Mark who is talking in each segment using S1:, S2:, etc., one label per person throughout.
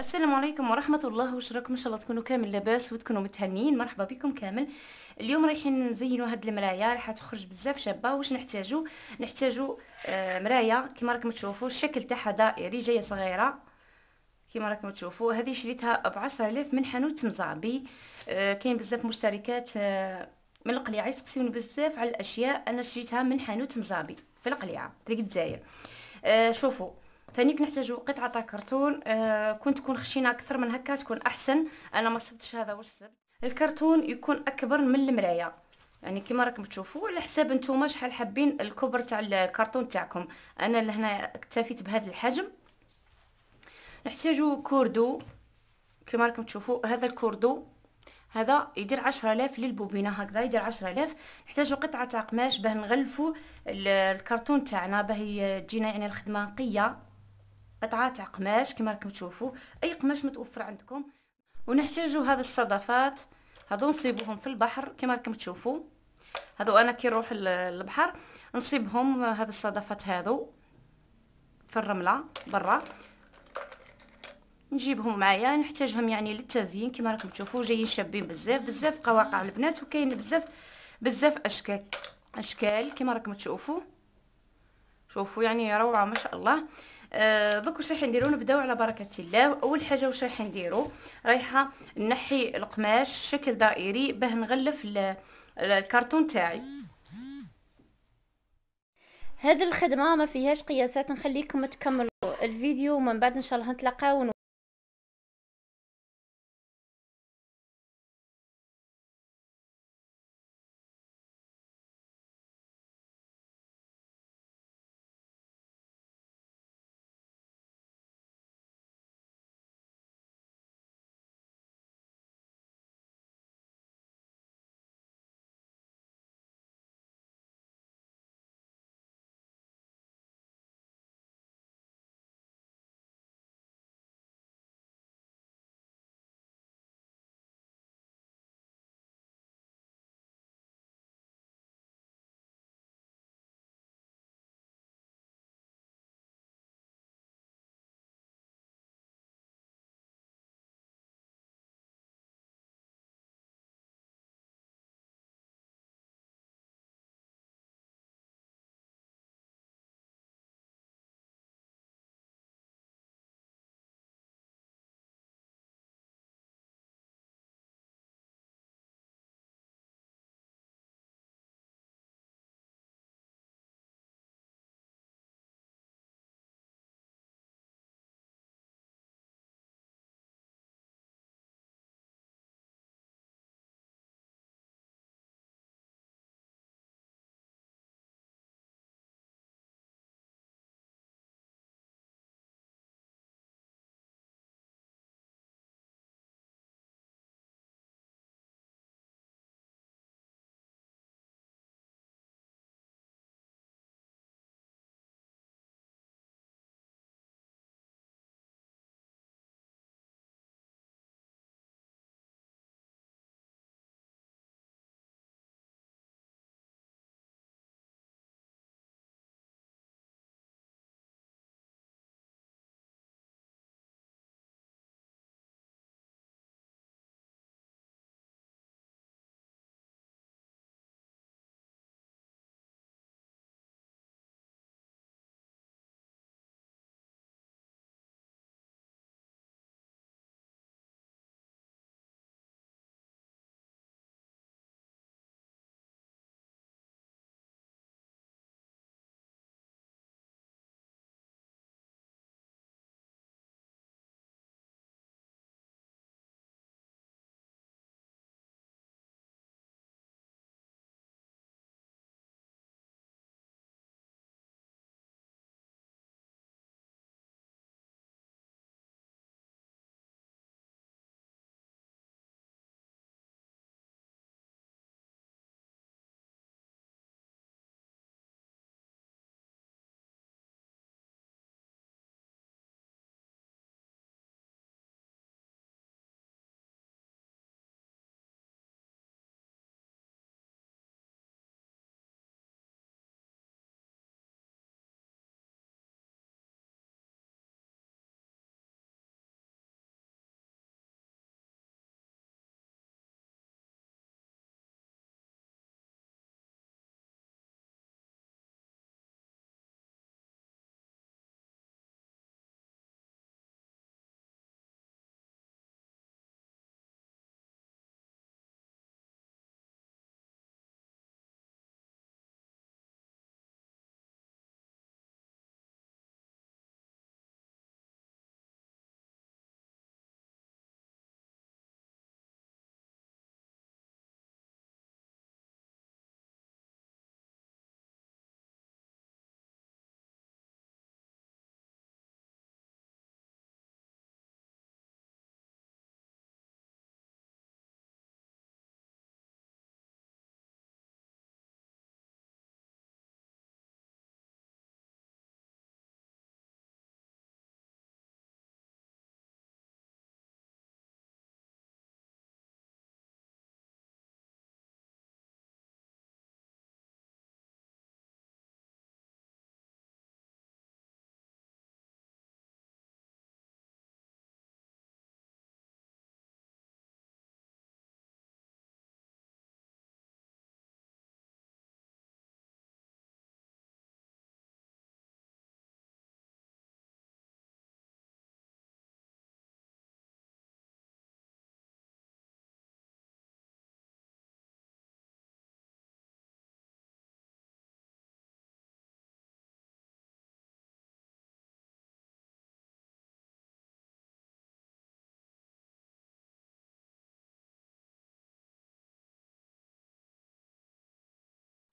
S1: السلام عليكم ورحمة الله وشركم إن شاء الله تكونوا كامل لباس وتكونوا متهنيين مرحبا بكم كامل اليوم رايحين نزينوا هاد المرايا راح تخرج بزاف شابة واش نحتاجو نحتاجو آه مرايا كيما راكم تشوفوا الشكل تاعها دائري جاية صغيرة كيما راكم تشوفوا هذه شريتها ب 10000 من حانوت مزعبي آه كاين بزاف مشتركات آه من القليعه يسقسيوني بزاف على الاشياء انا شريتها من حانوت مزعبي في القليعه في الجزائر آه شوفوا ثاني كنحتاجو قطعه تاع كرتون آه كون تكون خشينه اكثر من هكا تكون احسن انا ما صبتش هذا واش صبت الكرتون يكون اكبر من المرايه يعني كما راكم تشوفوا على حساب نتوما شحال حابين الكبر تاع الكرتون تاعكم انا لهنا اكتفيت بهذا الحجم نحتاجو كوردو كما راكم تشوفوا هذا الكوردو هذا يدير عشرة آلاف للبوبينة هكذا يدير عشرة آلاف نحتاجو قطعة تاع قماش باه نغلفو الكرتون تاعنا باه تجينا يعني الخدمة نقية قطعة تاع قماش كما راكم تشوفوا اي قماش متوفر عندكم ونحتاجوا هذه الصدفات هادو نصيبوهم في البحر كما راكم تشوفوا هادو انا كي نروح للبحر نصيبهم هاد الصدفات هادو في الرمله برا نجيبهم معايا نحتاجهم يعني للتزيين كما راكم تشوفوا جايين شابين بزاف بزاف قواقع البنات وكاين بزاف بزاف اشكال اشكال كما راكم تشوفوا شوفوا يعني روعه ما شاء الله أه دوك واش رايحين نديرو نبداو على بركه الله اول حاجه واش رايحين نديرو رايحه نحي القماش شكل دائري باه نغلف الكرتون تاعي هذه
S2: الخدمه ما فيهاش قياسات نخليكم تكملوا الفيديو ومن بعد ان شاء الله نتلاقاو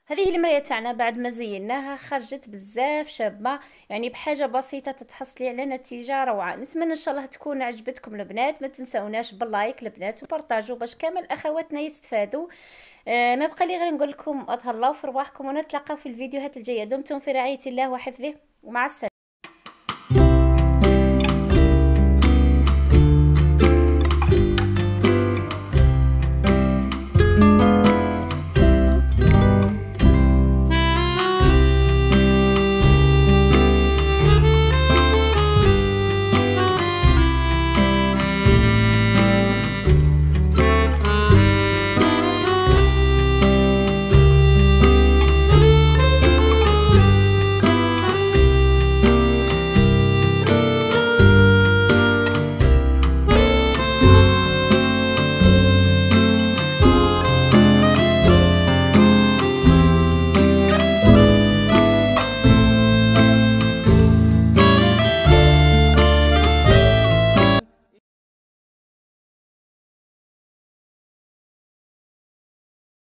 S2: هذه المرايه تاعنا بعد ما زيناها خرجت بزاف شابه يعني بحاجه بسيطه تتحصلي على نتيجه روعه نتمنى ان شاء الله تكون عجبتكم البنات ما تنساوناش باللايك البنات وبارطاجوا باش كامل اخواتنا يستفادوا آه ما بقى لي غير نقول لكم تهلاو في رواحكم ونتلاقاو في الفيديوهات الجايه دمتم في رعايه الله وحفظه ومع السلامه